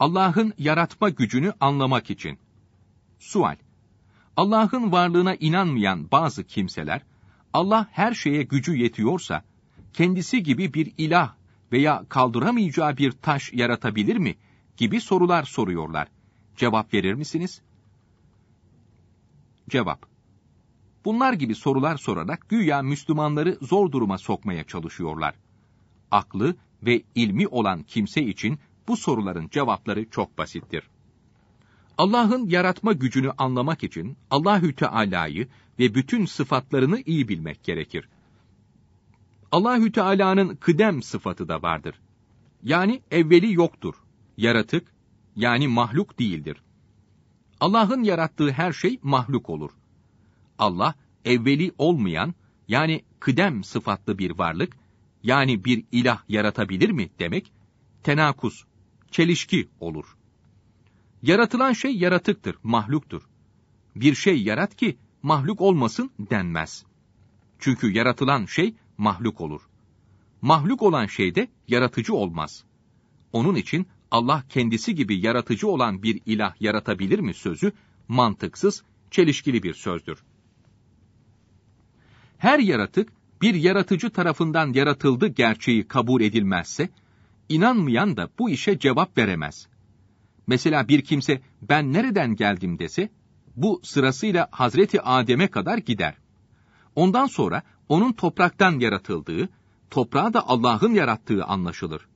Allah'ın yaratma gücünü anlamak için. Sual. Allah'ın varlığına inanmayan bazı kimseler, Allah her şeye gücü yetiyorsa, kendisi gibi bir ilah veya kaldıramayacağı bir taş yaratabilir mi? gibi sorular soruyorlar. Cevap verir misiniz? Cevap. Bunlar gibi sorular sorarak güya Müslümanları zor duruma sokmaya çalışıyorlar. Aklı ve ilmi olan kimse için bu soruların cevapları çok basittir. Allah'ın yaratma gücünü anlamak için Allahü Teala'yı ve bütün sıfatlarını iyi bilmek gerekir. Allahü Teala'nın kıdem sıfatı da vardır. Yani evveli yoktur. Yaratık yani mahluk değildir. Allah'ın yarattığı her şey mahluk olur. Allah evveli olmayan yani kıdem sıfatlı bir varlık yani bir ilah yaratabilir mi demek tenakuz çelişki olur. Yaratılan şey yaratıktır, mahluktur. Bir şey yarat ki mahluk olmasın denmez. Çünkü yaratılan şey mahluk olur. Mahluk olan şeyde yaratıcı olmaz. Onun için Allah kendisi gibi yaratıcı olan bir ilah yaratabilir mi sözü mantıksız, çelişkili bir sözdür. Her yaratık bir yaratıcı tarafından yaratıldı gerçeği kabul edilmezse inanmayan da bu işe cevap veremez. Mesela bir kimse ben nereden geldim dese, bu sırasıyla Hazreti Adem'e kadar gider. Ondan sonra onun topraktan yaratıldığı, toprağı da Allah'ın yarattığı anlaşılır.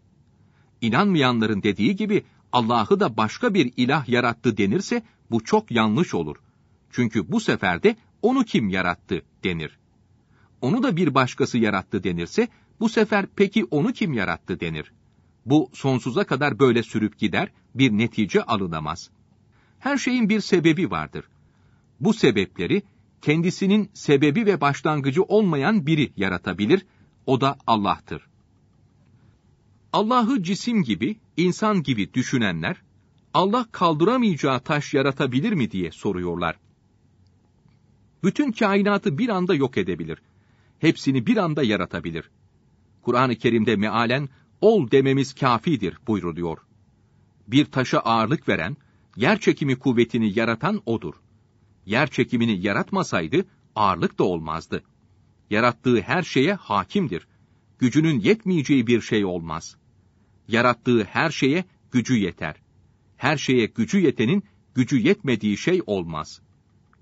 İnanmayanların dediği gibi Allah'ı da başka bir ilah yarattı denirse bu çok yanlış olur. Çünkü bu sefer de onu kim yarattı denir. Onu da bir başkası yarattı denirse bu sefer peki onu kim yarattı denir. Bu sonsuza kadar böyle sürüp gider, bir netice alınamaz. Her şeyin bir sebebi vardır. Bu sebepleri kendisinin sebebi ve başlangıcı olmayan biri yaratabilir, o da Allah'tır. Allah'ı cisim gibi, insan gibi düşünenler, Allah kaldıramayacağı taş yaratabilir mi diye soruyorlar. Bütün kainatı bir anda yok edebilir. Hepsini bir anda yaratabilir. Kur'an-ı Kerim'de mealen ol dememiz kafidir buyruluyor. Bir taşa ağırlık veren, yer çekimi kuvvetini yaratan odur. Yer çekimini yaratmasaydı ağırlık da olmazdı. Yarattığı her şeye hakimdir. Gücünün yetmeyeceği bir şey olmaz. Yarattığı her şeye gücü yeter. Her şeye gücü yetenin gücü yetmediği şey olmaz.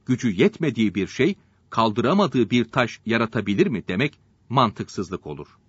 Gücü yetmediği bir şey, kaldıramadığı bir taş yaratabilir mi demek mantıksızlık olur.